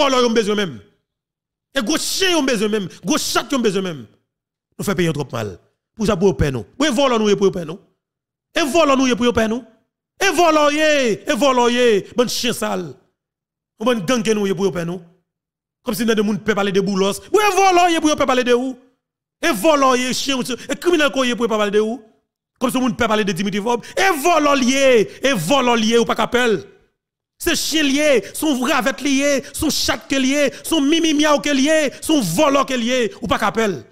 voleurs ont besoin même. Et gros chien ont besoin même. Gros chat ont besoin même. Nous fait payer trop mal. Pour ça, pour payer nous. Et volons nous, pour payer nous. Et volons nous, pour payer nous. Et volons, et volons, bon chien sale. Bon gangue nous, pour payer nous. Comme si nous avons des gens parler de boulos. Et volons, pour parler de où? Et volons, chien, et criminel, pour parler de où? Comme si nous ne peut parler de Dimitri Vob. Et volons, et volons, ou pas qu'appelle? C'est chien lié, son ravette lié, son chat que lié, son ou que lié, son volant que lié, ou pas qu'appel.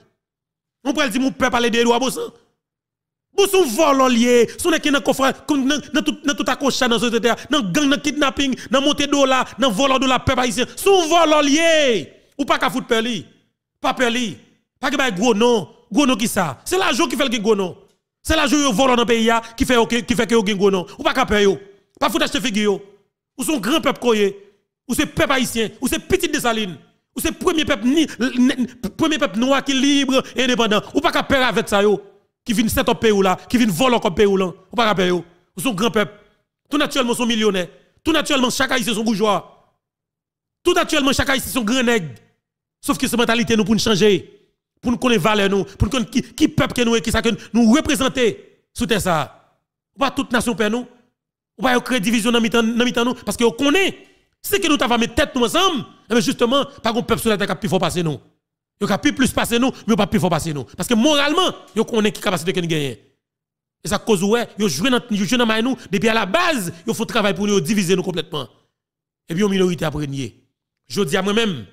On peut dire, mon peuple parler des lois, bon sang. son volant lié, son équipe dans coffre, dans tout dans tout de dans société, dans gang, dans kidnapping, dans montée de là, dans volant de la peuple haïtien, son volant lié, ou pas qu'à foutre perli, pas perli, pas que bail gros nom, gros nom qui ça. C'est l'argent qui fait le gros nom. C'est l'argent qui volant dans le pays qui fait qui fait que gros non Ou pas qu'à yo. pas foutre acheter figure. Ou son grand peuple koye. Ou c'est peuple haïtien. Ou c'est petit de saline. Ou c'est premier peuple ni, premier peuple noir qui libre et indépendant. Ou pas qu'à perdre avec ça yo. Qui viennent set up ou là. Qui vient voler comme pays ou là. Ou pas qu'à yo. Ou son grand peuple. Tout naturellement son millionnaire. Tout naturellement chaque haïtien son bourgeois. Tout naturellement chaque haïtien son grand nègre. Sauf que cette mentalité nous pour nous changer. Pour nous connaître valeur nous. Pour nous connaître qui, qui peuple que nous et qui que nous représenter sous terre ça. Ou pas toute nation pour nous ou pas créer division dans de nous parce que vous connaissez c'est que nous avons mis tête nous ensemble mais eh justement pas qu'on peuple sur la terre qui faut passer nous ne peut plus passer nous mais pas plus faut passer nous parce que moralement vous connaît qui capacité de gagner et ça cause ouais vous joue dans le jouer dans nous depuis à la base il faut travailler pour nous diviser nous complètement et puis une minorité à je dis à moi-même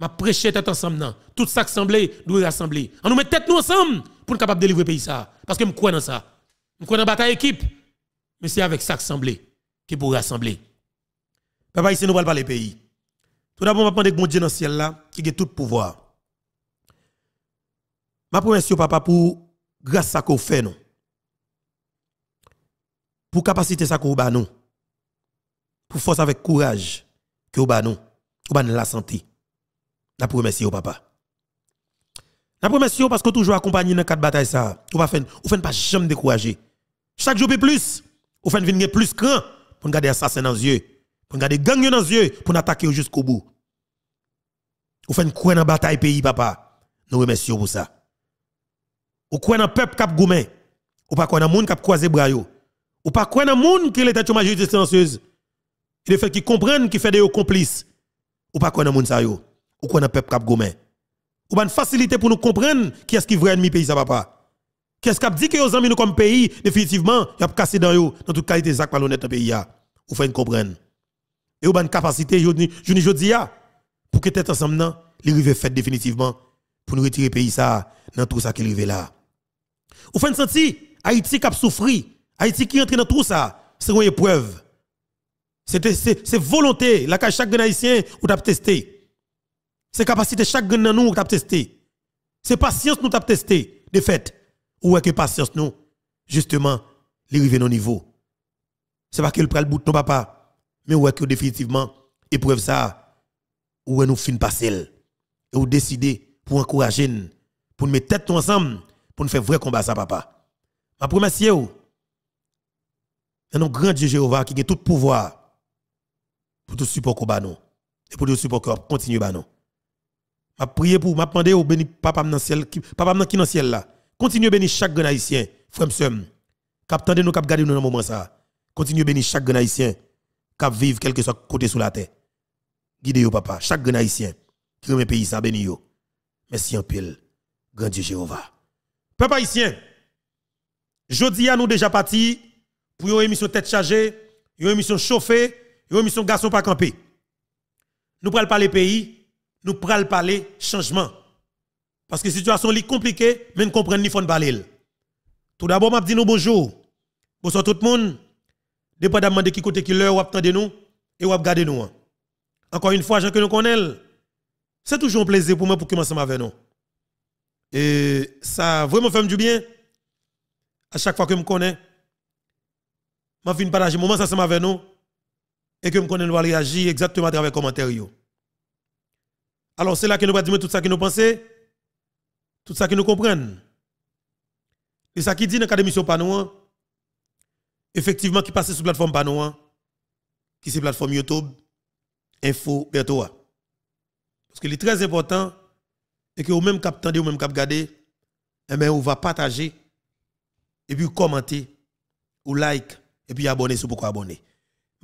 m'a prêchette tête ensemble nan. tout ça qui semblait doit rassembler on nous met tête nous ensemble pour nous capable délivrer le pays ça parce que me crois dans ça me crois dans bataille équipe mais c'est avec ça que qui pour rassembler. Papa, ici, nous parlons pas les pays. Tout d'abord, on va prendre bon Dieu dans le ciel là, qui a tout pouvoir. Ma promesse, papa, pour grâce à ce qu'on fait, nous. Pour capacité ça qu'on avez, nous. Pour force avec courage que fait. nous. faire la santé. La remercie papa. La promesse, parce que toujours accompagné dans quatre batailles ça. On va faire, pas jamais décourager. Chaque jour, plus. Ou fait venir plus grand pour garder l'assassin dans les yeux, pour garder gang dans les yeux, pour attaquer jusqu'au bout. Ou fait croire dans bataille pays papa. Nous remercions pour ça. Ou croire dans peuple cap goumen. Ou pas croire dans monde cap croiser bras Ou pas croire dans monde qui est une majorité silencieuse. Et le fait qu'ils comprennent qu'ils fait des complices. Ou pas croire dans monde ça yo. Ou croire dans peuple cap goumen. Ou pas nous facilité pour nous comprendre qui est-ce qui est vrai ennemi pays papa. Qu'est-ce qu'a dit que aux amis nous comme pays, définitivement, y a cassé dans eux, dans toute qualité, Zach malhonnête dans pays. Vous faites comprendre. Et vous avez une capacité, je ne dis pour que tête ensemble, les rives faites définitivement, pour nous retirer pays ça, dans tout ça qui est là. Vous faites sentir, Haïti qui a souffert, Haïti qui entre dans tout ça, c'est une épreuve. C'est volonté, la chaque haïtien, ou t'a testé. C'est capacité chaque nous, ou t'a testé. C'est patience, nous t'a testé, de fait. Ou est ce que patience nous, justement, les rives nos niveau. C'est pas qu'elle prend le bout de papa, mais où est que définitivement, épreuve ça, ou est nous fin passer. Et ou décider pour encourager, pour nous mettre tête ensemble, pour nous faire vrai combat ça, papa. Ma remercie ou. avons un grand Dieu Jéhovah qui a tout pouvoir pour tout support Et pour tout support pour continuer Je nous. Ma prier pour, ma demander au béni papa dans ciel, papa dans le ciel là Continuez à bénir chaque grand haïtien, frère nous, cap nous dans le moment ça. Continuez à bénir chaque grand haïtien, cap vivre quel que soit côté sous la terre. Guidez vous papa. Chaque grand haïtien qui remet pays ça, béni vous. Merci en pile, grand Dieu Jéhovah. Peuple haïtien, jeudi à nous déjà parti pour une émission tête chargée, une émission chauffée, une émission garçon pas campé. Nous prenons parler pays, nous parlons parler changement. Parce que la situation est compliquée, mais ne comprenons ni fond parler. Tout d'abord, je dis nous bonjour. Bonsoir tout le monde. Dépendamment de qui côté qui l'heure, vous attendez nous et vous regardez nous. Encore une fois, je que nous connais, c'est toujours un plaisir pour moi pour commencer avec nous. Et ça vraiment fait du bien. À chaque fois que je me connais, je viens partager moment ça avec nous et que je connais nous réagir exactement à travers les commentaires. Alors c'est là que nous va dire tout ça que nous pensons. Tout ça qui nous comprenne, Et ça qui dit dans sur Panouan, hein, effectivement, qui passe sur la plateforme Panouan, hein, qui c'est plateforme YouTube, Info Bertoa. Parce que est très important, et que vous même cap tendez, ou même cap gardez, eh bien, on va partager, et puis commenter, ou like, et puis abonner si vous pouvez abonner.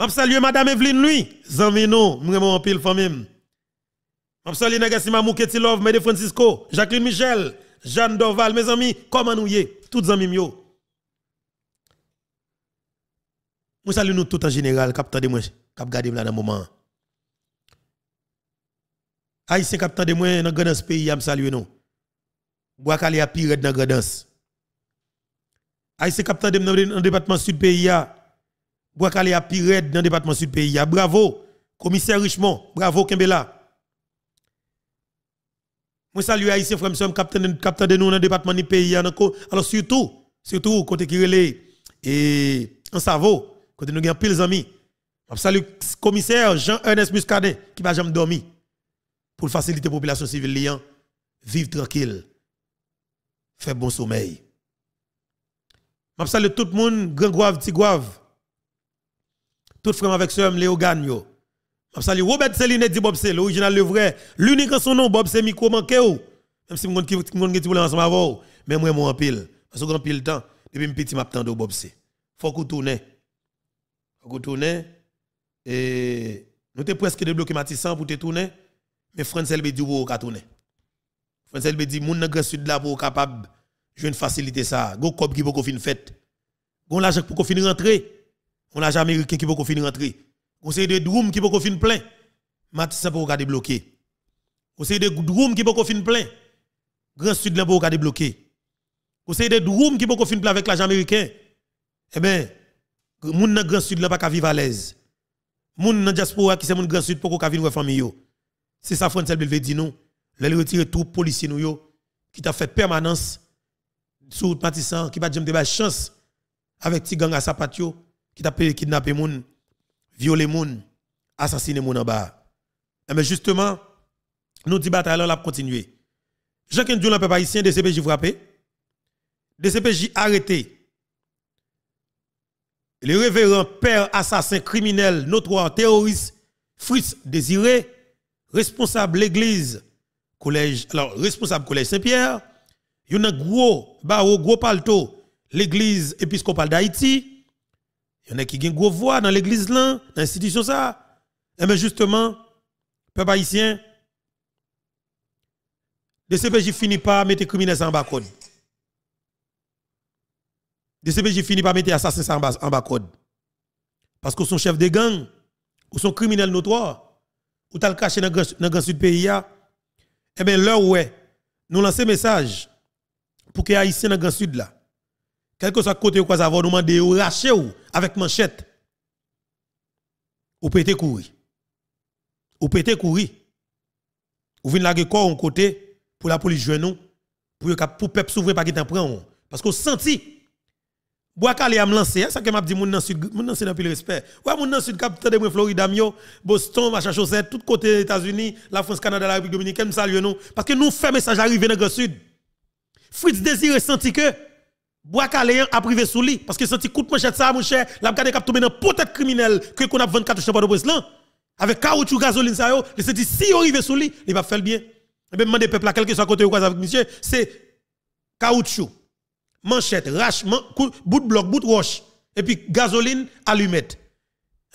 Je salue Madame Evelyne, lui, Zamino, vraiment en pile famille. Absolue Nagasima Mouketilov, Mede Francisco, Jacqueline Michel, Jeanne Dorval, mes amis, comment nous y Toutes amis mio. Moi, salue nous tout en général, capteur de moi, cap garder là dans moment. c'est capteur de moi dans grand pays, y'a salue. nous. Boakali a pire dans Aïe, c'est capteur de moi dans département sud pays, Boakali a pire dans département sud pays. Bravo, commissaire Richemont, bravo Kembela. Moi salue ici frère monsieur capitaine capitaine de nous dans le département du pays alors surtout surtout côté qui et en Savo côté nous gagne pile amis. Je salue le commissaire Jean-Ernest Muscadet qui va jamais dormir pour faciliter la population civile lien vivre tranquille faire bon sommeil. Je salue tout le monde grand grave petit grave tout frère avec sœur Léo Gagno Salut Robert Céline dit Bob c'est l'original le vrai. L'unique en son nom Bob c'est micro manqué ou. Même si mon qui mon qui problème ensemble avant, mais moi mon en pile parce que pile pile temps depuis mon petit m'attend au Bob c'est. Faut qu'on tourne. Faut qu'on tourne et nous t'es presque débloqué Matissan pour te tourner mais Francel Elbe dit pour tourner. elle Elbe dit mon na grand sud là pour capable une faciliter ça. Go cob qui pour qu'on fête. Gon l'argent pour qu'on finisse rentrer. On l'argent américain qui pour qu'on finisse rentrer. Conseil de droum qui peut fin plein. Matissa pour garder bloqué. Conseil de droum qui peut plein. Grand Sud là pour garder bloqué. Conseil de droum qui peut plein avec l'agent américain. Eh bien, moun nan Grand Sud là pas ka vivre à l'aise. Moun nan diaspora qui c'est moun Grand Sud pour qu'on vivre famille yo. C'est ça François Belvedino, dit nous. Le retire tout policier nous yo qui t'a fait permanence sur Matissan hein, qui pas jamais de chance avec tigang gang à sa patio qui t'a kidnappé moun violer moun, assassiner moun en bas. Eh, mais justement, nous disons bataille là continuer. Jean-Ken le peuple haïtien DCPJ frappé. DCPJ arrêté. Le révérend père assassin criminel notoire terroriste Fritz Désiré, responsable l'église collège alors responsable collège Saint-Pierre, il y a un gros barreau gros palto l'église épiscopale d'Haïti il y en a qui ont une voix dans l'église là, dans l'institution ça. Et eh bien justement, peuple haïtien, le CPJ finit par mettre criminels en bas code. Le CPJ finit par mettre assassins en bas, en code. Parce que son chef de gang, ou son criminel notoire, ou t'as le caché dans le grand sud pays, eh bien là ouais, nous lançons message pour que les Haïtiens dans le grand sud là, quel que soit côté ou quoi ça nous demander ou racher ou, avec manchette. Ou pété courir. Ou pété courir. Ou vin lage quoi en côté pour la police nous pour pour peuple s'ouvrir pas qui t'en prend parce qu'on senti bois calé a me lancer hein, ça que m'a dit moun dans sud moun dans c'est dans le respect ouais moun dans sud cap tande moi Floride mio Boston machin chaussette tout côté États-Unis la France Canada la République dominicaine salue nous parce que nous fait message arrivé dans le sud Fritz désiré senti que bois caléen a privé sous lit parce que senti coup de manchette ça mon cher l'a gardé cap tomber dans peut-être criminel que qu'on a 24 chambre de presse là avec caoutchouc gasoline ça yo il senti si on arrive sous lit il va faire bien et eh bien des peuple à quelqu'un soit côté ou quoi avec monsieur c'est caoutchouc manchette rache bout de bloc bout de roche et puis gasoline allumette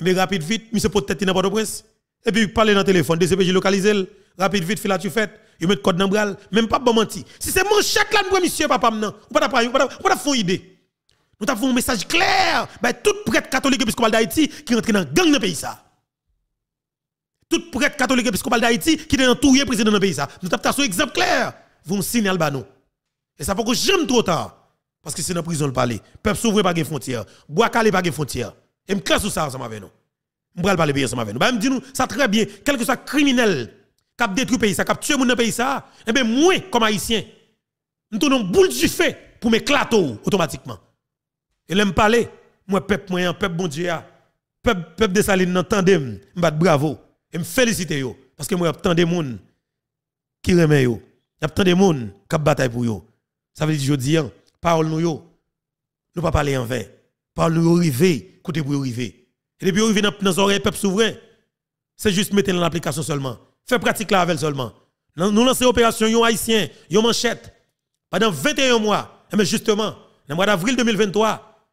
mais eh rapide vite monsieur peut-être pas de presse et puis parler dans le téléphone DCPJ localisé rapide vite filature fait ils mettent code dans bras, même pas bon menti. Si c'est mon chèque là, nous monsieur papa non, ne pas pas faire une idée. Nous avons un message clair Ben, tout prêtre catholique épiscopal d'Haïti qui rentre dans dans gang dans le pays ça. Tout prêtre catholique épiscopal d'Haïti qui est entouré président dans le pays ça. Nous avons un exemple clair. Vous signalez nous. Et ça pour que j'aime trop tard. Parce que c'est dans la prison de parler. Peuple s'ouvre pas de frontières. Bois calé pas de frontière. Et me classe ça ensemble avec nous. Je parler bien ensemble avec nous. Je me dis nous, ça très bien. Quel que soit criminel, cap détruit pays ça, cap tuer mon pays ça, et eh bien moi comme haïtien, nous tournons boule du feu pour m'éclater automatiquement. Et l'aime parler, moi peuple moyen, peuple bon Dieu, ah. peuple peuple de Saline n'entendez m'bat bravo et me féliciter yo parce que moi des monde qui remet yo. des monde qui bataille pour yo. Ça veut dire je dis, hein, parole nous yo. Nous pas parler en vain. Parole nous arriver, côté pour arriver. Et depuis arriver dans nos oreilles peuple souverain. C'est juste mettre dans l'application seulement. Faites pratique là avec seulement. Nous lançons opération yon haïtien, yon manchette. Pendant 21 mois. Eh, mais justement, dans le mois d'avril 2023,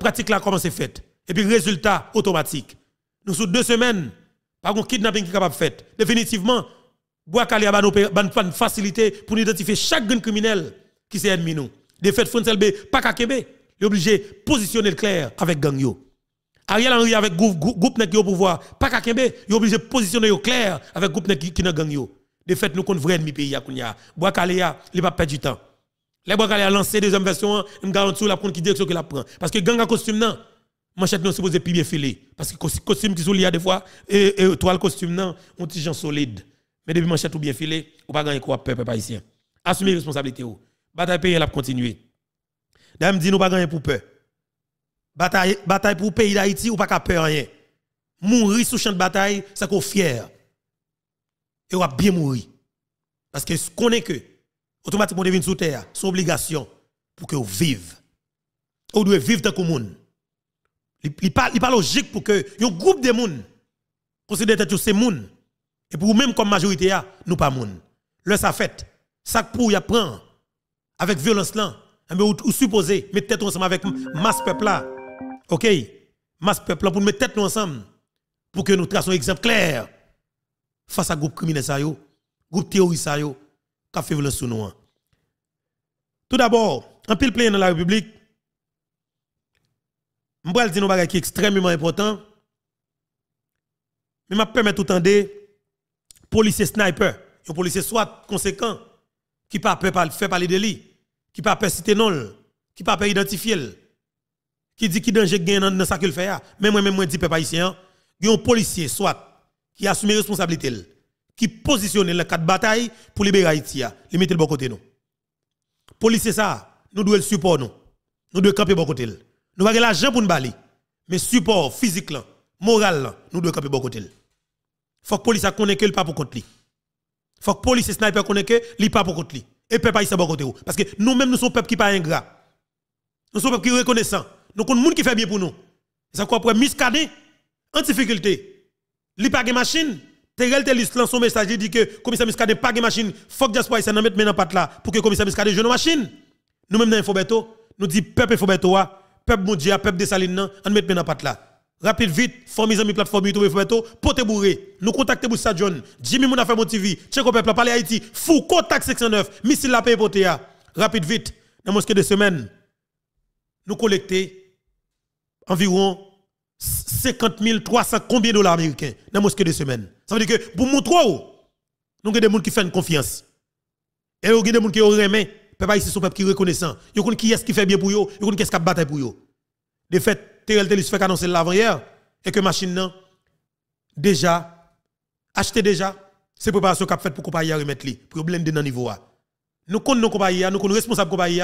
pratique là commence faite. Et puis résultat automatique. Nous sommes deux semaines, par contre, kidnapping qui est capable de faire. Définitivement, nous a une facilité pour identifier chaque criminel qui s'est ennemi nous. De fait, pas il est obligé de positionner le clair avec gang Ariel Henry avec groupe groupe qui au pouvoir, pas qu'à Kembe, il est obligé de positionner au clair avec groupe qui qui gagné. gang De fait nous un vrai ennemi pays ya kounya. Boakalea, il pas perdre du temps. Les lancé lancer deuxième version, me garantit la prendre qui direction que a prend parce que gang à costume non manchette non supposé bien filé parce que costume qui sont liés des fois et, et le costume non on des gens solide mais depuis manchette ou bien filé ou pas gagner quoi peuple haïtien assumez responsabilité ou bataille pays elle a continué. dame dit nous pas gagner pour peur Bataille, bataille pour le pays d'Haïti, ou pas qu'à peur rien. Mourir sous champ de bataille, c'est qu'on fier. Et on va bien mourir. Parce que ce qu'on est que, automatiquement, on devine sous terre, son obligation pour que vous vive. On doit vivre dans les monde. Il n'est pas, logique pour que un groupe de monde considère que ces monde. Et pour vous-même, comme majorité, ah, nous pas monde. Le ça fait, ça pour y apprendre avec violence là, vous supposez, mettez tête ensemble avec masse peuple OK, masse peuple pour nous mettre tête nous ensemble pour que nous traçons un exemple clair face à groupe criminel ça yo, groupe terroriste ça yo qui fait le sur nous. Hein. Tout d'abord, en pile plein dans la République je vais dire un qui est extrêmement important. Mais je permets tout de policier sniper, un policiers soit conséquents, qui ne peuvent pas faire parler de lui, qui ne peuvent pas citer non, qui ne peuvent pas identifier qui dit qui danger gagne dans ça qu'il fait ah. mais moi même moi dis peuple haïtien il y a un policier soit qui assume responsabilité qui positionne le cadre bataille pour libérer Haïti ah. Les mettre le bon côté nous policier ça nous devons le support nous nous devons camper bon côté nous avons l'argent pour nous balayer mais support physique là moral là nous devons camper bon côté faut que police policiers que le pas pour contre lui faut que police et sniper connaissent que pas pour contre lui et peuple haïtien bon côté oh. parce que nous mêmes nous sommes peuple qui pas ingrat nous sommes peuple qui reconnaissant nous avons monde qui fait bien pour nous. Ça quoi pour miscadé en difficulté. Li pas de machine, Terrel Telis lance son message dit que le commissaire Miskade pas de machine, faut que diaspora ici mettre maintenant là pour que le commissaire Miscadé je machine. Nous même dans Infobeto, nous dit peuple Infobeto, peuple Moudia, peuple Dessalines, on met maintenant pat là. Rapide vite, forme mes plateforme YouTube Infobeto, pote bourré. Nous contactez Boussa John, Jimmy Mouna fait TV, Tcheko peuple parler Haïti, fou contact 609, missile la paix pour Rapide vite, dans mosquée de semaine. Nous collecter environ 50 300 combien de dollars américains dans la mosquée de semaine. Ça veut dire que pour montrer, nous avons des gens qui font confiance. Et nous avons des gens qui ont remis. Peuple ici, son peuple qui est reconnaissant. Il qui est-ce qui fait bien pour eux, ils connaissent qui est-ce qui bataille pour eux. De fait, Terrell Telus fait annoncer l'avant-hier et que machine non, déjà, acheté déjà, c'est préparation a fait pour compagnie remettre les Problème de nan niveau a. Nous connaissons nos compagnies, nous connaissons responsable compagnie,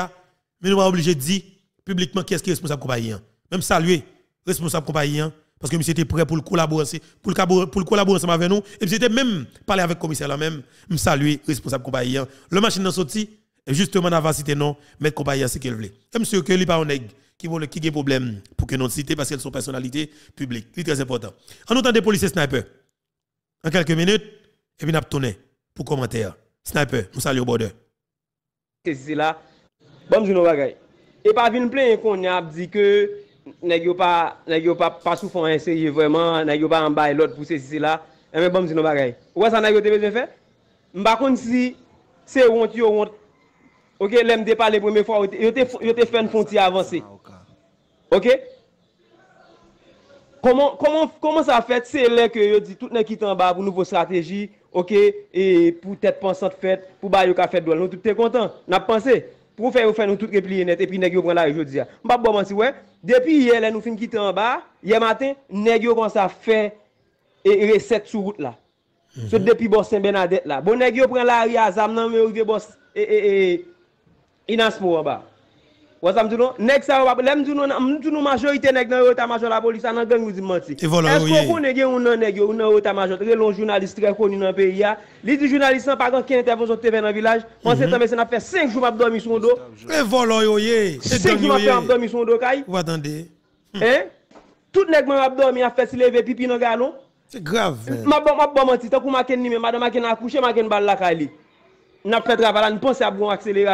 mais nous pas obligés de dire publiquement qui est-ce qui est responsable compagnie même saluer responsable compagnie, hein, parce que monsieur était prêt pour collaborer, pour collaborer, pour collaborer avec nous, et monsieur même parlé avec le commissaire là même, me saluer responsable compagnie. Hein. Le machine dans sorti, justement, d'avoir cité non, mais compagnie, c'est qu'elle voulait. Et monsieur, que lui, pas un qui ont qui problème pour que nous cité parce qu'elles sont personnalités publiques. C'est très important. En autant des policiers sniper en quelques minutes, et bien nous tourné pour commentaire. Sniper, nous saluons au border. C'est là. Bonjour, nous Et pas venir plainte qu'on a dit que Nè gyo pa, nè gyo pa pa soufon yon se yon vwèman, nè gyo pa an bay lòt pwosè si si la, e mè bom si nou bagay. Ouwa sa nè gyo te vezè fè? Mbakon si, se yon yon, ok, lèm depa lè pwèmè fwa, yon te fè an fon ti avansi. Ok? Koman, koman, koman sa fèt? Se lè kè yon di, tout nè kitan ba pou nouvo satèji, ok, e pou tèt pan sòt fèt, pou bay yon ka fèt dòl. Nou, tout tè kontan? Nè ap pansè? pou fè yon fè nou tout ke pli yon e net, epi negyo pran la yon jodi ya. Mpap bo man si wè, depi yè la nou fin kitè an ba, yè matè, negyo kon sa fè, e re set sou gout la. Mhm. Se depi bò sè mbè nan det la. Bon negyo pran la yon azam nan mè yon jè bò, e, e, e, inans mou an ba. Wazam di nou? Nèk sa wap ap, lèm di nou, mnou di nou majorite nèk nan yon ota majon la pou lisa nan geng mouzi mwati. E volo yoye. Enso pou nèk yon ou nan nèk yon ou nan ota majon, re lon jounalist re koni nan pe iya. Li di jounalist san pa kan ken entevan son TV nan vilaj, mwansen tan besen ap fè 5 jou mwap do misyon do. E volo yoye. 5 jou mwap do misyon do kaye. Wadande. Eh? Tout nèk mwen mwap do mi ap fè se leve pipi nan gano. Se grave. Mwap mwap mwap mwanti. Tan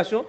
k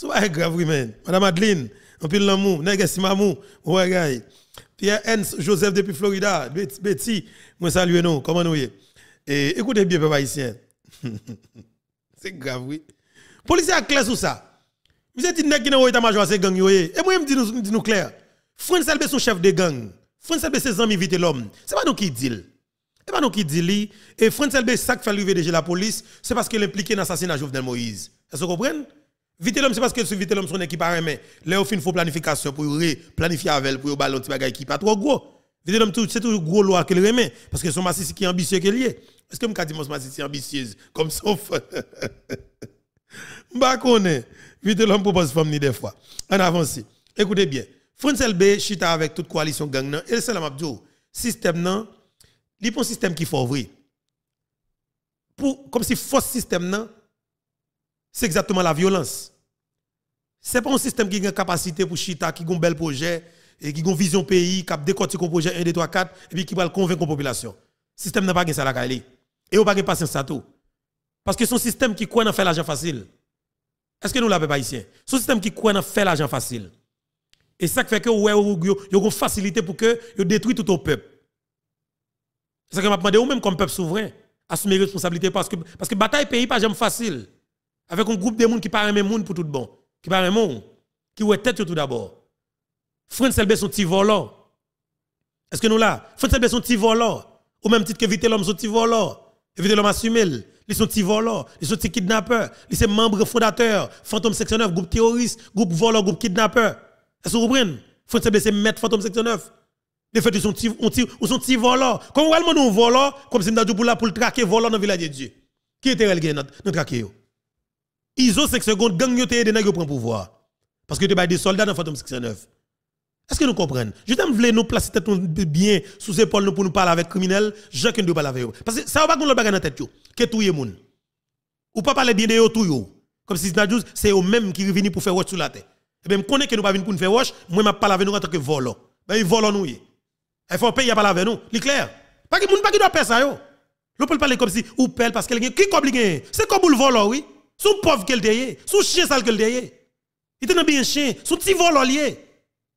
C'est pas grave, oui, mais. Madame Adeline, on pile l'amour, n'est-ce mamou, ouais, gars. Pierre Hens, Joseph depuis Florida, Betty, moi salue nous, comment nous y Et écoutez bien, papa haïtien. c'est grave, oui. Police a clair sur ça. êtes une nègre qui n'a pas a major, c'est gang, Et moi, je me dis nous clair. France est son chef de gang. France Albé, ses amis, vite l'homme. C'est pas nous qui dit. C'est pas nous qui dit. Et France Albé, ça qui fait arriver déjà la police, c'est parce qu'elle est impliquée dans l'assassinat de Jovenel Moïse. Est-ce que vous comprenez Vite l'homme, c'est parce que si vite l'homme, son équipe a remis. Là, au fin, faut planification pour planifier avec, pour ballon, petit bagage qui pas trop gros. Vite l'homme, c'est toujours gros loi qu'il remet. Parce que son massif qui est ambitieux qu'il est. Est-ce que m'a dit mon massif est ambitieuse? Comme sauf. Je connais. Vite l'homme propose femme ni des fois. En avance. Écoutez bien. France LB chita avec toute coalition gang. Et c'est la m'a Système non. Il y un système qui faut ouvrir. Pour, comme si force système non c'est exactement la violence. Ce n'est pas un système qui a une capacité pour Chita, qui a un bel projet, et qui a une vision pays, qui a décortiqué un projet 1, 2, 3, 4, et puis qui va convaincre la population. Le système n'a pas ça la Et on n'a pas patience à tout. Parce que son système qui croit en faire l'argent facile. Est-ce que nous l'avons pas ici? son système qui croit en faire l'argent facile. Et ça fait que ouais, avez une facilité pour que vous détruisez tout au peuple. C'est ce que je demandé, vous-même comme peuple souverain, assumer responsabilité parce que, parce que bataille pays pas jamais facile. Avec un groupe de monde qui paraît même monde pour tout bon. Qui parle monde. Qui ouait tête tout d'abord. France Elbe sont petit volant. Est-ce que nous là? France LB sont petit volant. Au même titre que Vite l'homme son petit volant. Vite l'homme assumé. Ils sont petits volants ils sont petits kidnappeurs, ils sont membres fondateurs, fantôme section 9, groupe terroriste, groupe volant groupe kidnappeur. Est-ce que vous comprenez? Faut c'est mettre fantôme section 9. De fait, ils sont petits volants. Comme vraiment nous voleurs, comme si nous avons pour le traquer volant dans le village de Dieu. Qui était le gagnant? le ISO 5 secondes, gang yo te nèg prend pouvoir. Parce que tu as des soldats dans Phantom 69. Est-ce que nous comprenons Je t'aime voulez nous placer tête bien sous épaules pour nous parler avec criminels, je ne ne parler avec eux. Parce que ça va pas qu'on le bagarre dans tête yo, que tout le monde. Ou pas parler bien de eux, tout Comme si c'est eux mêmes qui viennent pour faire watch sur la terre. Et eh bien, je connais que nous pas venir pour faire watch, moi je parle avec nous en tant que volant. Ben ils volent nous. Il eh, faut payer parler avec nous, c'est clair. Pas que monde pas qui doit faire ça yo. L'on peut parler comme si ou pelle parce que quelqu'un qui comme C'est comme le volant oui. Sous pauvre qu'elle sont, sous chien sale qu'elle derrière. Il était bien chien, sous petit vololier.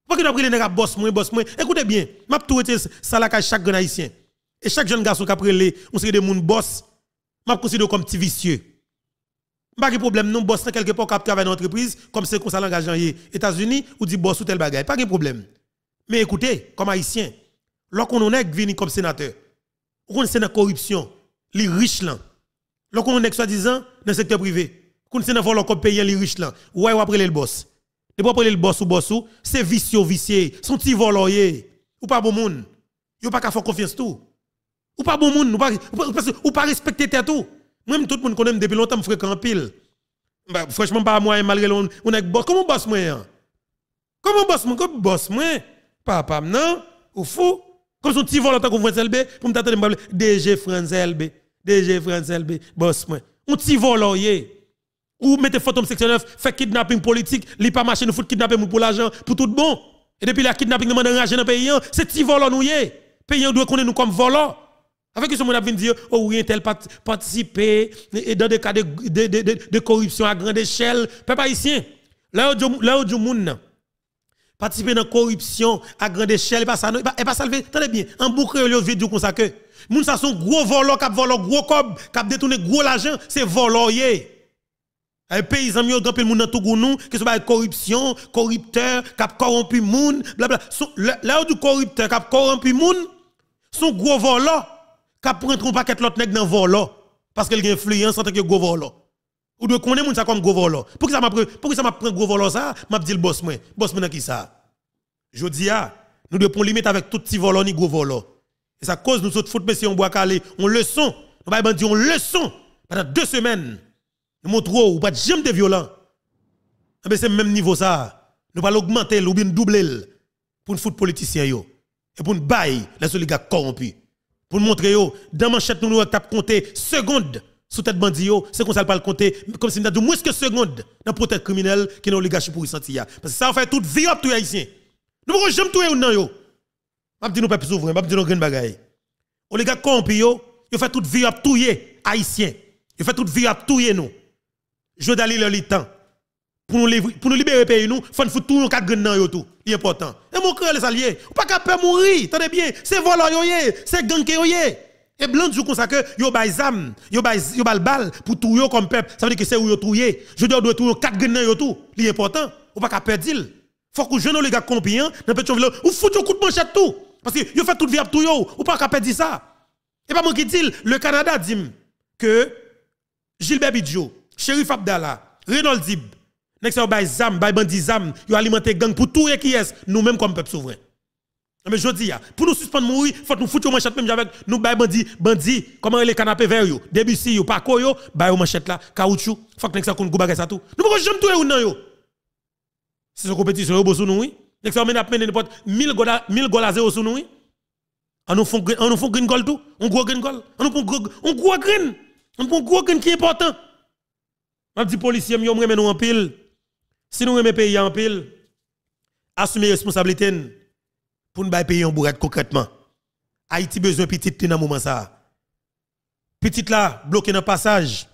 Pas que pris les nègres boss moi, boss moi. Écoutez bien, m'a tout été ça la chaque grand haïtien. Et chaque jeune garçon qui a pris les, on serait des moun boss, m'a considéré comme petit vicieux. Pas de problème, non, boss, quelque part, qui travaille dans entreprise, comme c'est comme ça aux en États-Unis, ou dit boss ou tel bagaille, Pas de problème. Mais écoutez, comme haïtien, lorsqu'on est venu comme sénateur, on est dans la corruption, les riches là. L'on est soi-disant dans le secteur privé. Quand c'est dans le cop pays les riches là. Ouais, ou après le boss. Et pour le boss ou boss ou, c'est vicieux, vicieux. Son petit voloyer. Ou pas bon monde. Yo pas qu'à faire confiance tout. Ou pas bon monde, ou pas, ou pas respecter tout. Même tout le monde connaît depuis longtemps, fréquent pile. Bah, franchement, pas moi, hein, malgré l'on, on boss. Comment boss moi? Hein? Comment boss moi? Comment boss moi? Papa, non? Ou fou? Comme son petit volant en tant que vous LB, pour me t'attendre, DG France LB. DG France LB, boss moi. On petit voloyer. Ou mettez fantôme section 9, fait kidnapping politique, li pas marché nous fout kidnapping pour l'argent, pour tout bon. Et depuis la kidnapping nous rage dans le pays, hein. c'est petit volant nous yé. Pays doit connaître nous comme volants. Avec ce monde a dire, oh oui, tel participer dans des cas de, corruption à grande échelle. Peuple ici, là où du monde, participer dans la corruption à grande échelle, et pas ça, et pas ça, tenez bien, en boucle, il y a vidéo comme ça que, moun sa son gros voleur, cap voleur, gros cob, cap détourné gros l'argent, c'est voleur, un eh, paysan mieux grand monde dans tout gounou qui se bat corruption, corrupteur, cap corrompu moun, gens, Là où du corrupteur cap corrompu moun, son gros qui cap prend un paquet l'autre nèg dans voleur, parce qu'il a influence en tant que gros voleur. Ou de connaître moun ça comme gros volant. Pour que ça m'a pour ça m'a pris gros volo ça, m'a dit le boss moi. Boss moi qui ça Jodi a, nous devons limite avec tout petit volant ni gros Et ça cause nous autres foot Monsieur on bois calé, on leçon. va pas dire on leçon pendant deux semaines. Nous montrons ou pas jamais de violent. Mais c'est même niveau ça. Nous pas l'augmenter ou bien doubler pour nous foutre politicien yo et pour nous bailler les oligarques corrompus. Pour nous montrer yo dans manchette nous nous tap compter secondes sous tête bandit, c'est comme ça le compter, comme si nous avons moins que seconde dans protège criminel qui est l'oligarchie pour Parce que ça fait toute vie les haïtiens. Nous ne pouvons jamais tout non yo. Je dis nous pas souverain, je dis nous grand bagaille. Oh, gars corrompu yo, yo fait toute vie haïtiens. haïtien. Yo fait toute vie les nous. Je d'aller le temps. Pour nous, pour nous libérer pays nous, faut nous tout nous quatre tout. C'est important. Et mon cœur les alliés, pas pas peur mourir, tenez bien, c'est voleur c'est gang et blanc dit comme ça que yo bay zam, yo bay yo bal bal pour tout yo comme peuple. Ça veut dire que c'est où yo touyer. Je dois doit touyer quatre grenades yo tout. Li important, ou pas perdre il. Faut que jeune les gars compien dans Petionville ou fout un coup de manchette tout parce que yo fait toute vie tout yo ou pas perdre ça. Et pas moi qui dit le Canada dit que Gilbert Bidjo, Sheriff Abdallah, Renold Dib, nèg bay zam, bay bandi zam, yo alimenter gang pour et qui est nous-mêmes comme peuple souverain. Mais je dis, hein, pour nous suspendre mourir, faut nous foutre manchette même avec nous bandi, bandi, comment les canapés vers yo, débussi yo, pas yo, bah, au manchette là, caoutchouc, faut que ça qu'on goubaga ça tout. Nous pouvons jamais tout non yo. C'est une compétition yo bosou nous oui. Nek ça à peine n'importe 1000 gol 1000 goals à zéro sous nous oui. On nous font on nous font green gol tout, on gros green gol on nous prend on gros green, on prend gros green qui est important. M'a dit policier nous me nous en pile. Si nous remet pays en pile, assumer responsabilité pour nous payer en bourrette concrètement. Haïti besoin petite dans moment ça. Petites là, bloqué dans le passage.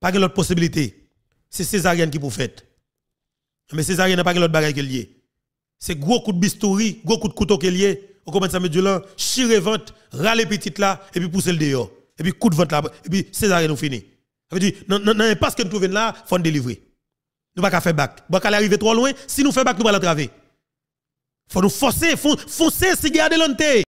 Pas de l'autre possibilité. C'est césarienne qui vous fait. Mais césarienne n'a pas de l'autre bagaille qu'elle est C'est gros coup de bistouri, gros coup de couteau qu'elle lié. On commence à mettre du chirer vente, râler petites là, et puis pousser le dehors. Et puis coup de vente là, et puis césarienne nous finit. Ça veut dire, non, non, parce que nous trouvons là, il faut nous délivrer. Nous ne pouvons pas faire back, Nous ne pouvons pas arriver trop loin. Si nous faisons bac, nous ne pouvons pas la faut nous forcer, faut, forcer c'est garder l'entrée.